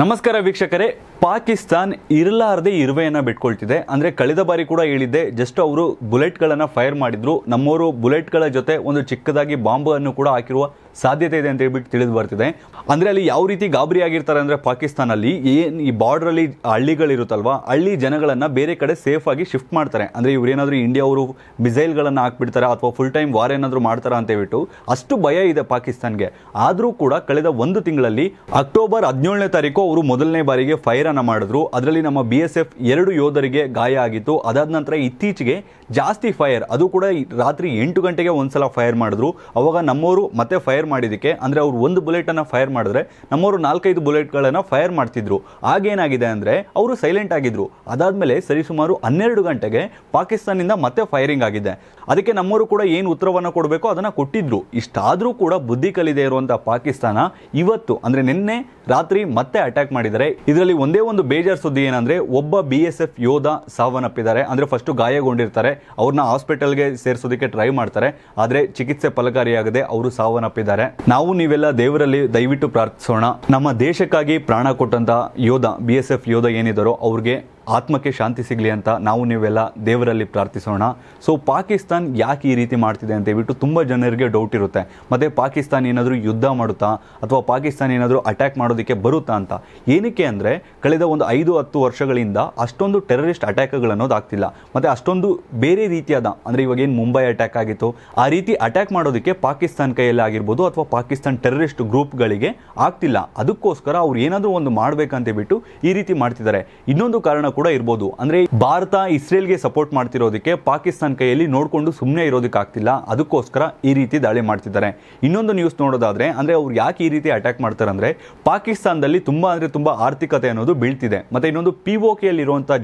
ನಮಸ್ಕಾರ ವೀಕ್ಷಕರೇ ಪಾಕಿಸ್ತಾನ್ ಇರಲಾರದೆ ಇರುವೆಯನ್ನು ಬಿಟ್ಕೊಳ್ತಿದೆ ಅಂದರೆ ಕಳೆದ ಬಾರಿ ಕೂಡ ಹೇಳಿದ್ದೆ ಜಸ್ಟ್ ಅವರು ಬುಲೆಟ್ಗಳನ್ನು ಫೈರ್ ಮಾಡಿದ್ರು ನಮ್ಮವರು ಬುಲೆಟ್ಗಳ ಜೊತೆ ಒಂದು ಚಿಕ್ಕದಾಗಿ ಬಾಂಬನ್ನು ಕೂಡ ಹಾಕಿರುವ ಸಾಧ್ಯತೆ ಇದೆ ಅಂತ ಹೇಳ್ಬಿಟ್ಟು ತಿಳಿದು ಬರ್ತಿದೆ ಅಂದರೆ ಅಲ್ಲಿ ಯಾವ ರೀತಿ ಗಾಬರಿ ಆಗಿರ್ತಾರೆ ಅಂದರೆ ಪಾಕಿಸ್ತಾನಲ್ಲಿ ಏನು ಈ ಬಾರ್ಡ್ರಲ್ಲಿ ಹಳ್ಳಿಗಳಿರುತ್ತಲ್ವ ಹಳ್ಳಿ ಜನಗಳನ್ನು ಬೇರೆ ಕಡೆ ಸೇಫಾಗಿ ಶಿಫ್ಟ್ ಮಾಡ್ತಾರೆ ಅಂದರೆ ಇವರೇನಾದರೂ ಇಂಡಿಯಾ ಅವರು ಮಿಸೈಲ್ಗಳನ್ನು ಹಾಕ್ಬಿಡ್ತಾರೆ ಅಥವಾ ಫುಲ್ ಟೈಮ್ ವಾರ್ ಏನಾದರೂ ಮಾಡ್ತಾರ ಅಂತ ಹೇಳ್ಬಿಟ್ಟು ಅಷ್ಟು ಭಯ ಇದೆ ಪಾಕಿಸ್ತಾನ್ಗೆ ಆದರೂ ಕೂಡ ಕಳೆದ ಒಂದು ತಿಂಗಳಲ್ಲಿ ಅಕ್ಟೋಬರ್ ಹದಿನೇಳನೇ ತಾರೀಕು ಅವರು ಮೊದಲನೇ ಬಾರಿಗೆ ಫೈರ್ ಅನ್ನು ಮಾಡಿದ್ರು ಅದರಲ್ಲಿ ನಮ್ಮ ಬಿ ಎಸ್ ಎಫ್ ಎರಡು ಯೋಧರಿಗೆ ಗಾಯ ಆಗಿತ್ತು ಅದಾದ ನಂತರ ಇತ್ತೀಚೆಗೆ ಜಾಸ್ತಿ ಫೈರ್ ಅದು ಕೂಡ ರಾತ್ರಿ ಎಂಟು ಗಂಟೆಗೆ ಒಂದ್ಸಲ ಫೈರ್ ಮಾಡಿದ್ರು ಅವಾಗ ನಮ್ಮವರು ಮತ್ತೆ ಫೈರ್ ಫೈರ್ ಮಾಡಿದ್ದಕ್ಕೆ ಅಂದರೆ ಅವರು ಒಂದು ಬುಲೆಟನ್ನು ಫೈರ್ ಮಾಡಿದ್ರೆ ನಮ್ಮವರು ನಾಲ್ಕೈದು ಬುಲೆಟ್ಗಳನ್ನು ಫೈರ್ ಮಾಡ್ತಿದ್ರು ಆಗೇನಾಗಿದೆ ಅಂದರೆ ಅವರು ಸೈಲೆಂಟ್ ಆಗಿದ್ದರು ಅದಾದಮೇಲೆ ಸರಿಸುಮಾರು ಹನ್ನೆರಡು ಗಂಟೆಗೆ ಪಾಕಿಸ್ತಾನಿಂದ ಮತ್ತೆ ಫೈರಿಂಗ್ ಆಗಿದೆ ಅದಕ್ಕೆ ನಮ್ಮವರು ಕೂಡ ಏನು ಉತ್ತರವನ್ನು ಕೊಡಬೇಕೋ ಅದನ್ನು ಕೊಟ್ಟಿದ್ರು ಇಷ್ಟಾದರೂ ಕೂಡ ಬುದ್ಧಿ ಕಲಿದೆ ಇರುವಂಥ ಪಾಕಿಸ್ತಾನ ಇವತ್ತು ಅಂದರೆ ನಿನ್ನೆ ರಾತ್ರಿ ಮತ್ತೆ ಅಟ್ಯಾಕ್ ಮಾಡಿದ್ದಾರೆ ಇದರಲ್ಲಿ ಒಂದೇ ಒಂದು ಬೇಜಾರ್ ಸುದ್ದಿ ಏನಂದರೆ ಒಬ್ಬ ಬಿ ಎಸ್ ಎಫ್ ಯೋಧ ಸಾವನ್ನಪ್ಪಿದ್ದಾರೆ ಅಂದರೆ ಫಸ್ಟು ಗಾಯಗೊಂಡಿರ್ತಾರೆ ಅವ್ರನ್ನ ಹಾಸ್ಪಿಟಲ್ಗೆ ಸೇರಿಸೋದಕ್ಕೆ ಟ್ರೈ ಮಾಡ್ತಾರೆ ಆದರೆ ಚಿಕಿತ್ಸೆ ಫಲಕಾರಿಯಾಗದೆ ಅವರು ಸಾವನ್ನಪ್ಪಿದ್ದಾರೆ ನಾವು ನೀವೆಲ್ಲ ದೇವರಲ್ಲಿ ದಯವಿಟ್ಟು ಪ್ರಾರ್ಥಿಸೋಣ ನಮ್ಮ ದೇಶಕ್ಕಾಗಿ ಪ್ರಾಣ ಕೊಟ್ಟಂತ ಯೋಧ ಬಿ ಎಸ್ ಎಫ್ ಯೋಧ ಏನಿದ್ದಾರೋ ಅವ್ರಿಗೆ ಆತ್ಮಕ್ಕೆ ಶಾಂತಿ ಸಿಗಲಿ ಅಂತ ನಾವು ನೀವೆಲ್ಲ ದೇವರಲ್ಲಿ ಪ್ರಾರ್ಥಿಸೋಣ ಸೊ ಪಾಕಿಸ್ತಾನ್ ಯಾಕೆ ಈ ರೀತಿ ಮಾಡ್ತಿದೆ ಅಂತ ಹೇಳ್ಬಿಟ್ಟು ತುಂಬ ಜನರಿಗೆ ಡೌಟ್ ಇರುತ್ತೆ ಮತ್ತೆ ಪಾಕಿಸ್ತಾನ ಏನಾದರೂ ಯುದ್ಧ ಮಾಡುತ್ತಾ ಅಥವಾ ಪಾಕಿಸ್ತಾನ ಏನಾದರೂ ಅಟ್ಯಾಕ್ ಮಾಡೋದಕ್ಕೆ ಬರುತ್ತಾ ಅಂತ ಏನಕ್ಕೆ ಅಂದರೆ ಕಳೆದ ಒಂದು ಐದು ಹತ್ತು ವರ್ಷಗಳಿಂದ ಅಷ್ಟೊಂದು ಟೆರರಿಸ್ಟ್ ಅನ್ನೋದು ಆಗ್ತಿಲ್ಲ ಮತ್ತೆ ಅಷ್ಟೊಂದು ಬೇರೆ ರೀತಿಯಾದ ಅಂದರೆ ಇವಾಗ ಮುಂಬೈ ಅಟ್ಯಾಕ್ ಆಗಿತ್ತು ಆ ರೀತಿ ಅಟ್ಯಾಕ್ ಮಾಡೋದಕ್ಕೆ ಪಾಕಿಸ್ತಾನ ಕೈಯಲ್ಲಿ ಆಗಿರ್ಬೋದು ಅಥವಾ ಪಾಕಿಸ್ತಾನ್ ಟೆರರಿಸ್ಟ್ ಗ್ರೂಪ್ಗಳಿಗೆ ಆಗ್ತಿಲ್ಲ ಅದಕ್ಕೋಸ್ಕರ ಅವ್ರು ಏನಾದರೂ ಒಂದು ಮಾಡಬೇಕಂತ ಬಿಟ್ಟು ಈ ರೀತಿ ಮಾಡ್ತಿದ್ದಾರೆ ಇನ್ನೊಂದು ಕಾರಣ ಕೂಡ ಇರ್ಬೋದು ಅಂದ್ರೆ ಭಾರತ ಇಸ್ರೇಲ್ಗೆ ಸಪೋರ್ಟ್ ಮಾಡ್ತಿರೋದಕ್ಕೆ ಪಾಕಿಸ್ತಾನ್ ಕೈಯಲ್ಲಿ ನೋಡಿಕೊಂಡು ಸುಮ್ಮನೆ ಇರೋದಕ್ಕೆ ಆಗ್ತಿಲ್ಲ ಅದಕ್ಕೋಸ್ಕರ ಈ ರೀತಿ ದಾಳಿ ಮಾಡ್ತಿದ್ದಾರೆ ಇನ್ನೊಂದು ನ್ಯೂಸ್ ನೋಡೋದಾದ್ರೆ ಅಂದ್ರೆ ಅವ್ರು ಯಾಕೆ ಈ ರೀತಿ ಅಟ್ಯಾಕ್ ಮಾಡ್ತಾರೆ ಅಂದ್ರೆ ಪಾಕಿಸ್ತಾನದಲ್ಲಿ ತುಂಬಾ ಅಂದ್ರೆ ತುಂಬಾ ಆರ್ಥಿಕತೆ ಅನ್ನೋದು ಬೀಳ್ತಿದೆ ಮತ್ತೆ ಇನ್ನೊಂದು ಪಿ ಒ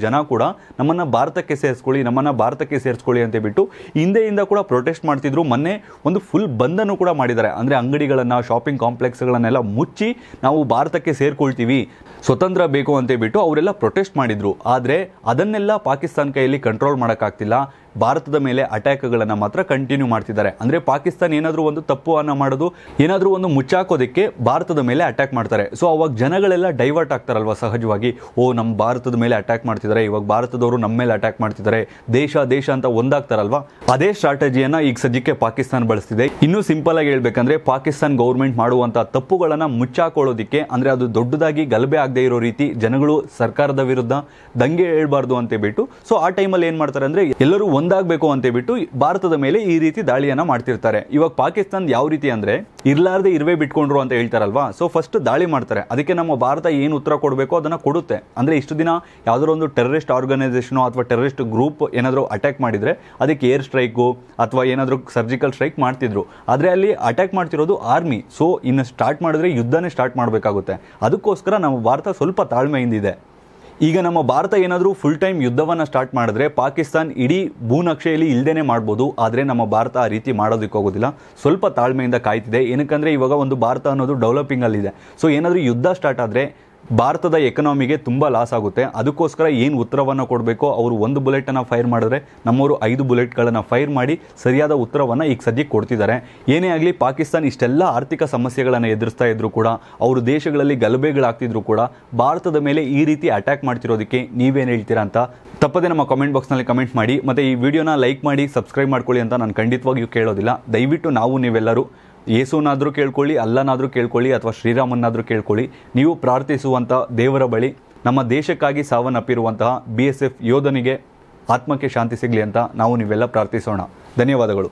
ಜನ ಕೂಡ ನಮ್ಮನ್ನ ಭಾರತಕ್ಕೆ ಸೇರಿಸ್ಕೊಳ್ಳಿ ನಮ್ಮನ್ನ ಭಾರತಕ್ಕೆ ಸೇರಿಸ್ಕೊಳ್ಳಿ ಅಂತ ಬಿಟ್ಟು ಹಿಂದೆಯಿಂದ ಕೂಡ ಪ್ರೊಟೆಸ್ಟ್ ಮಾಡ್ತಿದ್ರು ಮೊನ್ನೆ ಒಂದು ಫುಲ್ ಬಂದನ್ನು ಕೂಡ ಮಾಡಿದ್ದಾರೆ ಅಂದ್ರೆ ಅಂಗಡಿಗಳನ್ನ ಶಾಪಿಂಗ್ ಕಾಂಪ್ಲೆಕ್ಸ್ ಗಳನ್ನೆಲ್ಲ ಮುಚ್ಚಿ ನಾವು ಭಾರತಕ್ಕೆ ಸೇರ್ಕೊಳ್ತೀವಿ ಸ್ವತಂತ್ರ ಬೇಕು ಅಂತ ಬಿಟ್ಟು ಅವರೆಲ್ಲ ಪ್ರೊಟೆಸ್ಟ್ ಮಾಡಿದ್ರು ಆದರೆ ಅದನ್ನೆಲ್ಲ ಪಾಕಿಸ್ತಾನ ಕೈಯಲ್ಲಿ ಕಂಟ್ರೋಲ್ ಮಾಡೋಕ್ಕಾಗ್ತಿಲ್ಲ ಭಾರತದ ಮೇಲೆ ಅಟ್ಯಾಕ್ಗಳನ್ನು ಮಾತ್ರ ಕಂಟಿನ್ಯೂ ಮಾಡ್ತಿದ್ದಾರೆ ಅಂದರೆ ಪಾಕಿಸ್ತಾನ ಏನಾದರೂ ಒಂದು ತಪ್ಪು ಅನ್ನ ಮಾಡೋದು ಏನಾದರೂ ಒಂದು ಮುಚ್ಚಾಕೋದಕ್ಕೆ ಭಾರತದ ಮೇಲೆ ಅಟ್ಯಾಕ್ ಮಾಡ್ತಾರೆ ಸೊ ಅವಾಗ ಜನಗಳೆಲ್ಲ ಡೈವರ್ಟ್ ಆಗ್ತಾರಲ್ವ ಸಹಜವಾಗಿ ಓ ನಮ್ಮ ಭಾರತದ ಮೇಲೆ ಅಟ್ಯಾಕ್ ಮಾಡ್ತಿದ್ದಾರೆ ಇವಾಗ ಭಾರತದವರು ನಮ್ಮ ಮೇಲೆ ಅಟ್ಯಾಕ್ ಮಾಡ್ತಿದ್ದಾರೆ ದೇಶ ದೇಶ ಅಂತ ಒಂದಾಗ್ತಾರಲ್ವ ಅದೇ ಸ್ಟ್ರಾಟಜಿಯನ್ನು ಈಗ ಸದ್ಯಕ್ಕೆ ಪಾಕಿಸ್ತಾನ ಬಳಸ್ತಿದೆ ಇನ್ನೂ ಸಿಂಪಲ್ ಆಗಿ ಹೇಳಬೇಕಂದ್ರೆ ಪಾಕಿಸ್ತಾನ ಗೌರ್ಮೆಂಟ್ ಮಾಡುವಂತಹ ತಪ್ಪುಗಳನ್ನು ಮುಚ್ಚಾಕೊಳ್ಳೋದಿಕ್ಕೆ ಅಂದರೆ ಅದು ದೊಡ್ಡದಾಗಿ ಗಲಭೆ ಆಗದೆ ಇರೋ ರೀತಿ ಜನಗಳು ಸರ್ಕಾರದ ವಿರುದ್ಧ ದಂಗೆ ಹೇಳ್ಬಾರ್ದು ಬಿಟ್ಟು ಸೊ ಆ ಟೈಮಲ್ಲಿ ಏನು ಮಾಡ್ತಾರೆ ಅಂದರೆ ಎಲ್ಲರೂ ಒಂದಾಗಬೇಕು ಬಿಟ್ಟು ಭಾರತದ ಮೇಲೆ ಈ ರೀತಿ ದಾಳಿಯನ್ನು ಮಾಡ್ತಿರ್ತಾರೆ ಇವಾಗ ಪಾಕಿಸ್ತಾನ ಯಾವ ರೀತಿ ಅಂದರೆ ಇರ್ಲಾರ್ದೆ ಇರುವೆ ಬಿಟ್ಕೊಂಡ್ರು ಅಂತ ಹೇಳ್ತಾರಲ್ವಾ ಸೊ ಫಸ್ಟ್ ದಾಳಿ ಮಾಡ್ತಾರೆ ಅದಕ್ಕೆ ನಮ್ಮ ಭಾರತ ಏನು ಉತ್ತರ ಕೊಡಬೇಕು ಅದನ್ನ ಕೊಡುತ್ತೆ ಅಂದರೆ ಇಷ್ಟು ದಿನ ಯಾವುದಾದ್ರು ಒಂದು ಟೆರರಿಸ್ಟ್ ಆರ್ಗನೈಸೇಷನು ಅಥವಾ ಟೆರರಿಸ್ಟ್ ಗ್ರೂಪ್ ಏನಾದರೂ ಅಟ್ಯಾಕ್ ಮಾಡಿದರೆ ಅದಕ್ಕೆ ಏರ್ ಸ್ಟ್ರೈಕು ಅಥವಾ ಏನಾದರೂ ಸರ್ಜಿಕಲ್ ಸ್ಟ್ರೈಕ್ ಮಾಡ್ತಿದ್ರು ಆದರೆ ಅಲ್ಲಿ ಅಟ್ಯಾಕ್ ಮಾಡ್ತಿರೋದು ಆರ್ಮಿ ಸೊ ಇನ್ನು ಸ್ಟಾರ್ಟ್ ಮಾಡಿದ್ರೆ ಯುದ್ಧನೇ ಸ್ಟಾರ್ಟ್ ಮಾಡಬೇಕಾಗುತ್ತೆ ಅದಕ್ಕೋಸ್ಕರ ನಮ್ಮ ಭಾರತ ಸ್ವಲ್ಪ ತಾಳ್ಮೆಯಿಂದಿದೆ ಈಗ ನಮ್ಮ ಭಾರತ ಏನಾದರೂ ಫುಲ್ ಟೈಮ್ ಯುದ್ಧವನ್ನು ಸ್ಟಾರ್ಟ್ ಮಾಡಿದ್ರೆ ಪಾಕಿಸ್ತಾನ್ ಇಡೀ ಭೂನಕ್ಷೆಯಲ್ಲಿ ಇಲ್ಲದೇ ಮಾಡ್ಬೋದು ಆದರೆ ನಮ್ಮ ಭಾರತ ಆ ರೀತಿ ಮಾಡೋದಕ್ಕೆ ಹೋಗೋದಿಲ್ಲ ಸ್ವಲ್ಪ ತಾಳ್ಮೆಯಿಂದ ಕಾಯ್ತಿದೆ ಏನಕ್ಕಂದರೆ ಇವಾಗ ಒಂದು ಭಾರತ ಅನ್ನೋದು ಡೆವಲಪಿಂಗಲ್ಲಿದೆ ಸೊ ಏನಾದರೂ ಯುದ್ಧ ಸ್ಟಾರ್ಟ್ ಆದರೆ ಭಾರತದ ಎಕನಾಮಿಗೆ ತುಂಬ ಲಾಸ್ ಆಗುತ್ತೆ ಅದಕ್ಕೋಸ್ಕರ ಏನು ಉತ್ತರವನ್ನು ಕೊಡಬೇಕೋ ಅವರು ಒಂದು ಬುಲೆಟನ್ನು ಫೈರ್ ಮಾಡಿದ್ರೆ ನಮ್ಮವರು ಐದು ಬುಲೆಟ್ಗಳನ್ನು ಫೈರ್ ಮಾಡಿ ಸರಿಯಾದ ಉತ್ತರವನ್ನು ಈಗ ಸದ್ಯಕ್ಕೆ ಕೊಡ್ತಿದ್ದಾರೆ ಏನೇ ಆಗಲಿ ಪಾಕಿಸ್ತಾನ ಇಷ್ಟೆಲ್ಲ ಆರ್ಥಿಕ ಸಮಸ್ಯೆಗಳನ್ನು ಎದುರಿಸ್ತಾ ಇದ್ರು ಕೂಡ ಅವರು ದೇಶಗಳಲ್ಲಿ ಗಲಭೆಗಳಾಗ್ತಿದ್ರು ಕೂಡ ಭಾರತದ ಮೇಲೆ ಈ ರೀತಿ ಅಟ್ಯಾಕ್ ಮಾಡ್ತಿರೋದಕ್ಕೆ ನೀವೇನು ಹೇಳ್ತೀರಾ ಅಂತ ತಪ್ಪದೆ ನಮ್ಮ ಕಮೆಂಟ್ ಬಾಕ್ಸ್ನಲ್ಲಿ ಕಮೆಂಟ್ ಮಾಡಿ ಮತ್ತು ಈ ವಿಡಿಯೋನ ಲೈಕ್ ಮಾಡಿ ಸಬ್ಸ್ಕ್ರೈಬ್ ಮಾಡ್ಕೊಳ್ಳಿ ಅಂತ ನಾನು ಖಂಡಿತವಾಗಿಯೂ ಕೇಳೋದಿಲ್ಲ ದಯವಿಟ್ಟು ನಾವು ನೀವೆಲ್ಲರೂ ಯೇಸುನಾದರೂ ಕೇಳ್ಕೊಳ್ಳಿ ಅಲ್ಲನಾದರೂ ಕೇಳ್ಕೊಳ್ಳಿ ಅಥವಾ ಶ್ರೀರಾಮನ್ನಾದರೂ ಕೇಳ್ಕೊಳ್ಳಿ ನೀವು ಪ್ರಾರ್ಥಿಸುವಂಥ ದೇವರ ಬಳಿ ನಮ್ಮ ದೇಶಕ್ಕಾಗಿ ಸಾವನ್ನಪ್ಪಿರುವಂತಹ ಬಿ ಎಸ್ ಎಫ್ ಯೋಧನಿಗೆ ಆತ್ಮಕ್ಕೆ ಶಾಂತಿ ಸಿಗಲಿ ಅಂತ ನಾವು ನೀವೆಲ್ಲ ಪ್ರಾರ್ಥಿಸೋಣ ಧನ್ಯವಾದಗಳು